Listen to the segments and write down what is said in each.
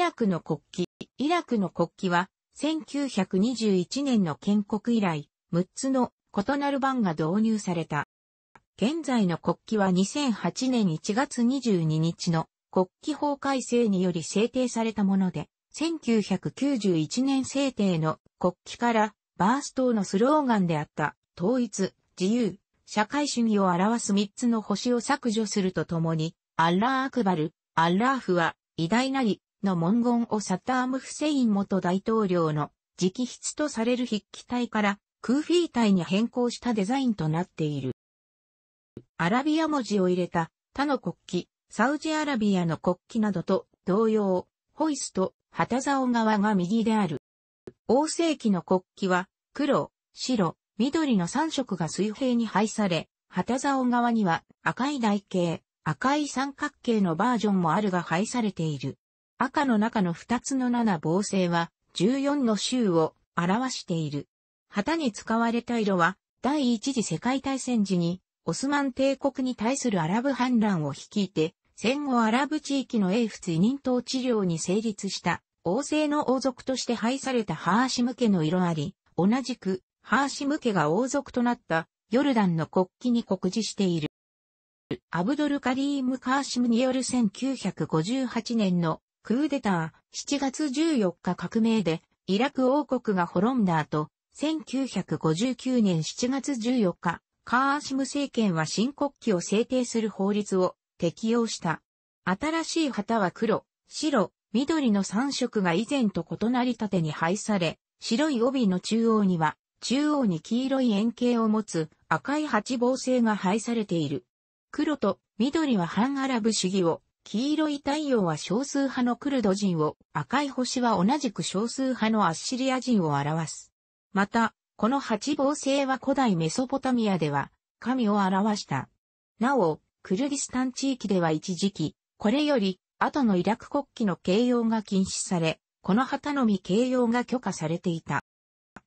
ラクの国旗。イラクの国旗は、1921年の建国以来、6つの異なる版が導入された。現在の国旗は2008年1月22日の国旗法改正により制定されたもので、1991年制定の国旗からバース島のスローガンであった統一、自由、社会主義を表す3つの星を削除するとともに、アッラーアクバル、アッラーフは偉大なり、の文言をサッターム・フセイン元大統領の直筆とされる筆記体からクーフィー体に変更したデザインとなっている。アラビア文字を入れた他の国旗、サウジアラビアの国旗などと同様、ホイスト、旗竿側が右である。王世紀の国旗は黒、白、緑の3色が水平に配され、旗竿側には赤い台形、赤い三角形のバージョンもあるが配されている。赤の中の2つの7防星は、14の州を表している。旗に使われた色は、第一次世界大戦時に、オスマン帝国に対するアラブ反乱を率いて、戦後アラブ地域の英仏任統治領に成立した王政の王族として廃されたハーシム家の色あり、同じくハーシム家が王族となったヨルダンの国旗に告示している。アブドルカリーム・カーシムによる1958年のクーデター、7月14日革命で、イラク王国が滅んだ後、1959年7月14日、カーアシム政権は新国旗を制定する法律を適用した。新しい旗は黒、白、緑の3色が以前と異なり縦に配され、白い帯の中央には、中央に黄色い円形を持つ赤い八芒星が配されている。黒と緑は反アラブ主義を黄色い太陽は少数派のクルド人を、赤い星は同じく少数派のアッシリア人を表す。また、この八芒星は古代メソポタミアでは、神を表した。なお、クルディスタン地域では一時期、これより、後のイラク国旗の形容が禁止され、この旗のみ形容が許可されていた。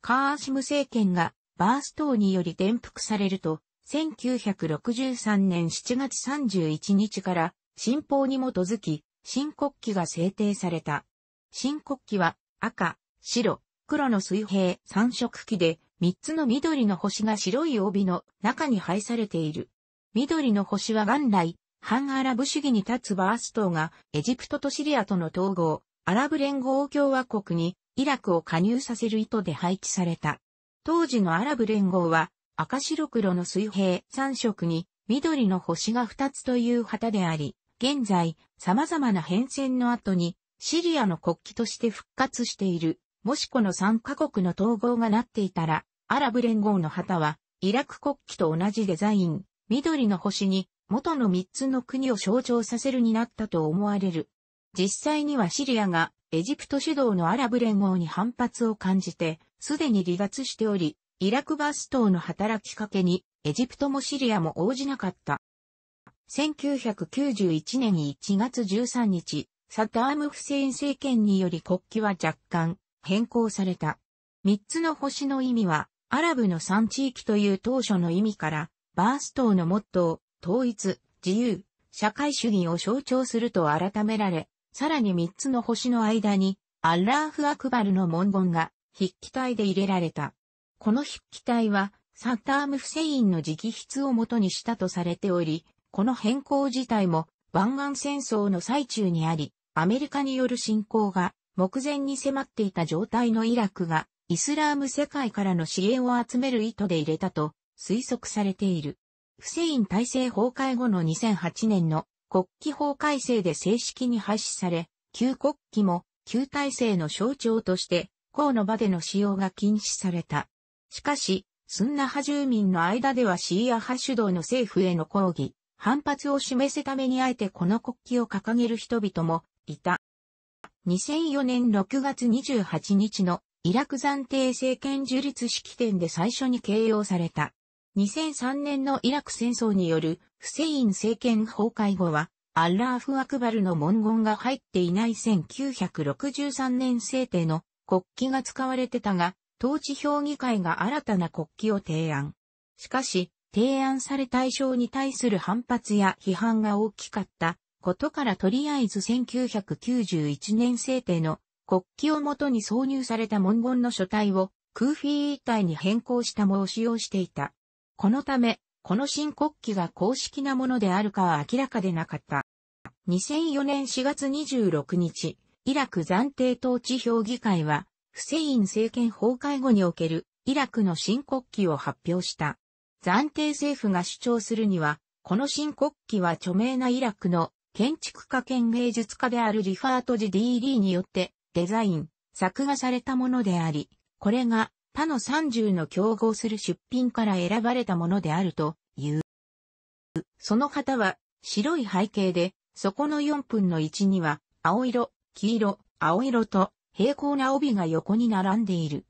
カーシム政権が、バースーにより転覆されると、1963年7月31日から新法に基づき、新国旗が制定された。新国旗は赤、白、黒の水平三色旗で、三つの緑の星が白い帯の中に配されている。緑の星は元来、反アラブ主義に立つバース島がエジプトとシリアとの統合、アラブ連合共和国にイラクを加入させる意図で配置された。当時のアラブ連合は赤白黒の水平三色に緑の星が二つという旗であり、現在、様々な変遷の後に、シリアの国旗として復活している、もしこの3カ国の統合がなっていたら、アラブ連合の旗は、イラク国旗と同じデザイン、緑の星に、元の3つの国を象徴させるになったと思われる。実際にはシリアが、エジプト主導のアラブ連合に反発を感じて、すでに離脱しており、イラクバス等の働きかけに、エジプトもシリアも応じなかった。1991年1月13日、サダーム・フセイン政権により国旗は若干変更された。三つの星の意味は、アラブの三地域という当初の意味から、バース島のモットー、統一、自由、社会主義を象徴すると改められ、さらに三つの星の間に、アッラーフ・アクバルの文言が筆記体で入れられた。この筆記体は、サッターム・フセインの直筆を元にしたとされており、この変更自体も湾岸戦争の最中にあり、アメリカによる侵攻が目前に迫っていた状態のイラクがイスラーム世界からの支援を集める意図で入れたと推測されている。フセイン体制崩壊後の2008年の国旗法改正で正式に廃止され、旧国旗も旧体制の象徴として公の場での使用が禁止された。しかし、スンナ派住民の間ではシーア派主導の政府への抗議、反発を示すためにあえてこの国旗を掲げる人々もいた。2004年6月28日のイラク暫定政権樹立式典で最初に掲揚された。2003年のイラク戦争によるフセイン政権崩壊後は、アッラーフ・アクバルの文言が入っていない1963年制定の国旗が使われてたが、統治評議会が新たな国旗を提案。しかし、提案され対象に対する反発や批判が大きかったことからとりあえず1991年制定の国旗をもとに挿入された文言の書体をクーフィー体に変更した申使用していた。このため、この新国旗が公式なものであるかは明らかでなかった。2004年4月26日、イラク暫定統治評議会は、フセイン政権崩壊後におけるイラクの新国旗を発表した。暫定政府が主張するには、この新国旗は著名なイラクの建築家兼芸術家であるリファートジ・ディーリーによってデザイン、作画されたものであり、これが他の30の競合する出品から選ばれたものであるという。その旗は白い背景で、そこの4分の1には青色、黄色、青色と平行な帯が横に並んでいる。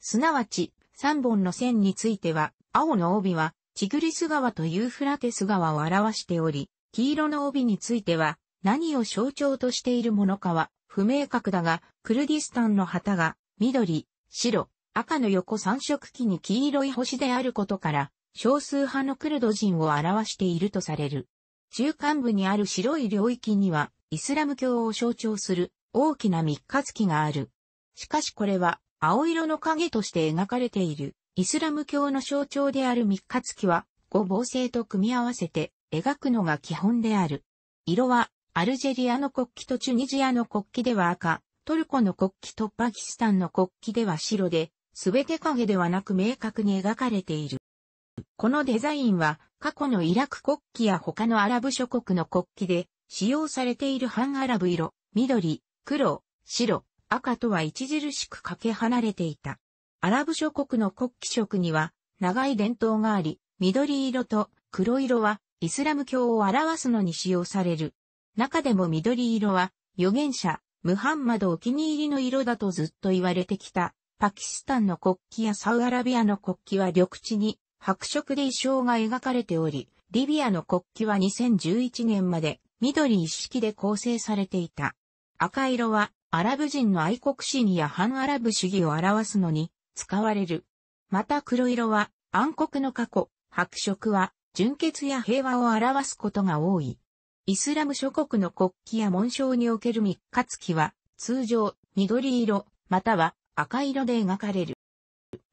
すなわち3本の線については青の帯は、チグリス川とユーフラテス川を表しており、黄色の帯については、何を象徴としているものかは、不明確だが、クルディスタンの旗が、緑、白、赤の横三色旗に黄色い星であることから、少数派のクルド人を表しているとされる。中間部にある白い領域には、イスラム教を象徴する大きな三日月がある。しかしこれは、青色の影として描かれている。イスラム教の象徴である三日月は、五芒星と組み合わせて描くのが基本である。色は、アルジェリアの国旗とチュニジアの国旗では赤、トルコの国旗とパキスタンの国旗では白で、すべて影ではなく明確に描かれている。このデザインは、過去のイラク国旗や他のアラブ諸国の国旗で、使用されている半アラブ色、緑、黒、白、赤とは著しくかけ離れていた。アラブ諸国の国旗色には長い伝統があり、緑色と黒色はイスラム教を表すのに使用される。中でも緑色は預言者、ムハンマドお気に入りの色だとずっと言われてきた。パキスタンの国旗やサウアラビアの国旗は緑地に白色で衣装が描かれており、リビアの国旗は2011年まで緑一式で構成されていた。赤色はアラブ人の愛国主義や反アラブ主義を表すのに使われる。また黒色は暗黒の過去、白色は純潔や平和を表すことが多い。イスラム諸国の国旗や紋章における三日月は通常緑色または赤色で描かれる。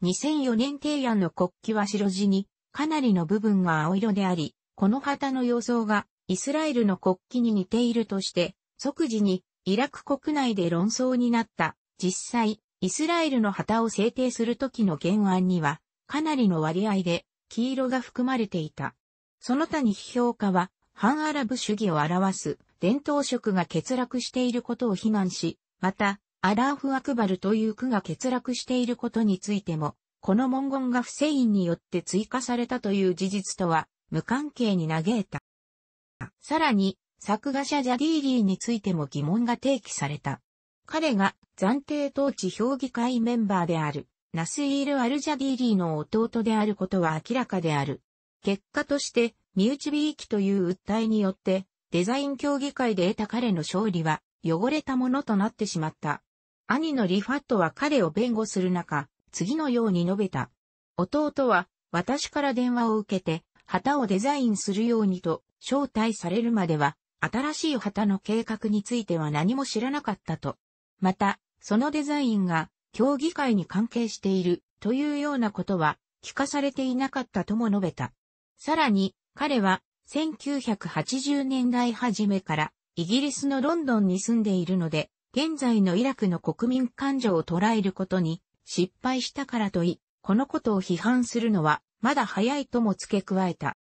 2004年提案の国旗は白地にかなりの部分が青色であり、この旗の様相がイスラエルの国旗に似ているとして、即時にイラク国内で論争になった。実際、イスラエルの旗を制定するときの原案には、かなりの割合で黄色が含まれていた。その他に批評家は、反アラブ主義を表す伝統色が欠落していることを非難し、また、アラーフ・アクバルという句が欠落していることについても、この文言が不正因によって追加されたという事実とは無関係に嘆いた。さらに、作画者ジャディーリーについても疑問が提起された。彼が暫定統治評議会メンバーである、ナスイール・アルジャディーリーの弟であることは明らかである。結果として、身内びいきという訴えによって、デザイン協議会で得た彼の勝利は、汚れたものとなってしまった。兄のリファットは彼を弁護する中、次のように述べた。弟は、私から電話を受けて、旗をデザインするようにと、招待されるまでは、新しい旗の計画については何も知らなかったと。また、そのデザインが競技会に関係しているというようなことは聞かされていなかったとも述べた。さらに彼は1980年代初めからイギリスのロンドンに住んでいるので、現在のイラクの国民感情を捉えることに失敗したからといい、このことを批判するのはまだ早いとも付け加えた。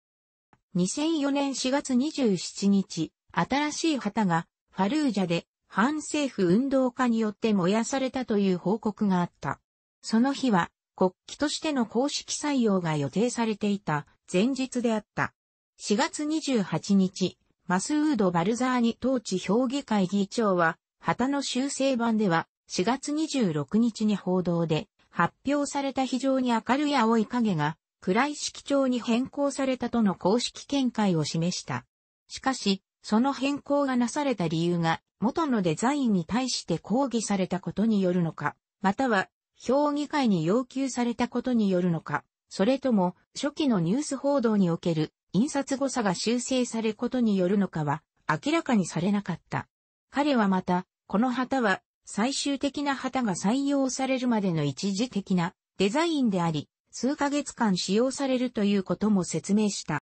2004年4月27日、新しい旗がファルージャで反政府運動家によって燃やされたという報告があった。その日は、国旗としての公式採用が予定されていた前日であった。4月28日、マスウード・バルザーニ統治評議会議長は、旗の修正版では4月26日に報道で発表された非常に明るい青い影が暗い色調に変更されたとの公式見解を示した。しかし、その変更がなされた理由が元のデザインに対して抗議されたことによるのか、または評議会に要求されたことによるのか、それとも初期のニュース報道における印刷誤差が修正されることによるのかは明らかにされなかった。彼はまた、この旗は最終的な旗が採用されるまでの一時的なデザインであり、数ヶ月間使用されるということも説明した。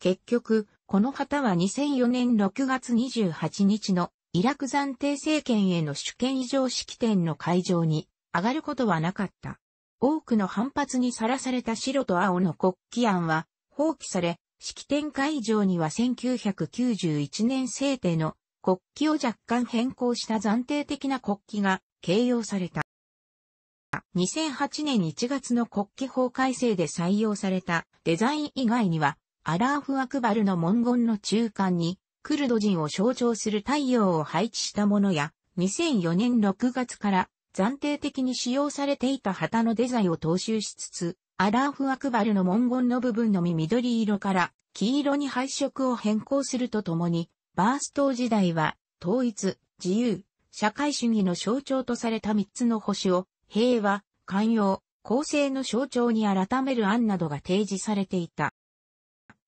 結局、この旗は2004年6月28日のイラク暫定政権への主権移譲式典の会場に上がることはなかった。多くの反発にさらされた白と青の国旗案は放棄され、式典会場には1991年制定の国旗を若干変更した暫定的な国旗が掲揚された。2008年1月の国旗法改正で採用されたデザイン以外にはアラーフ・アクバルの文言の中間に、クルド人を象徴する太陽を配置したものや、2004年6月から暫定的に使用されていた旗のデザインを踏襲しつつ、アラーフ・アクバルの文言の部分のみ緑色から黄色に配色を変更するとともに、バースト時代は統一、自由、社会主義の象徴とされた3つの星を、平和、寛容、公正の象徴に改める案などが提示されていた。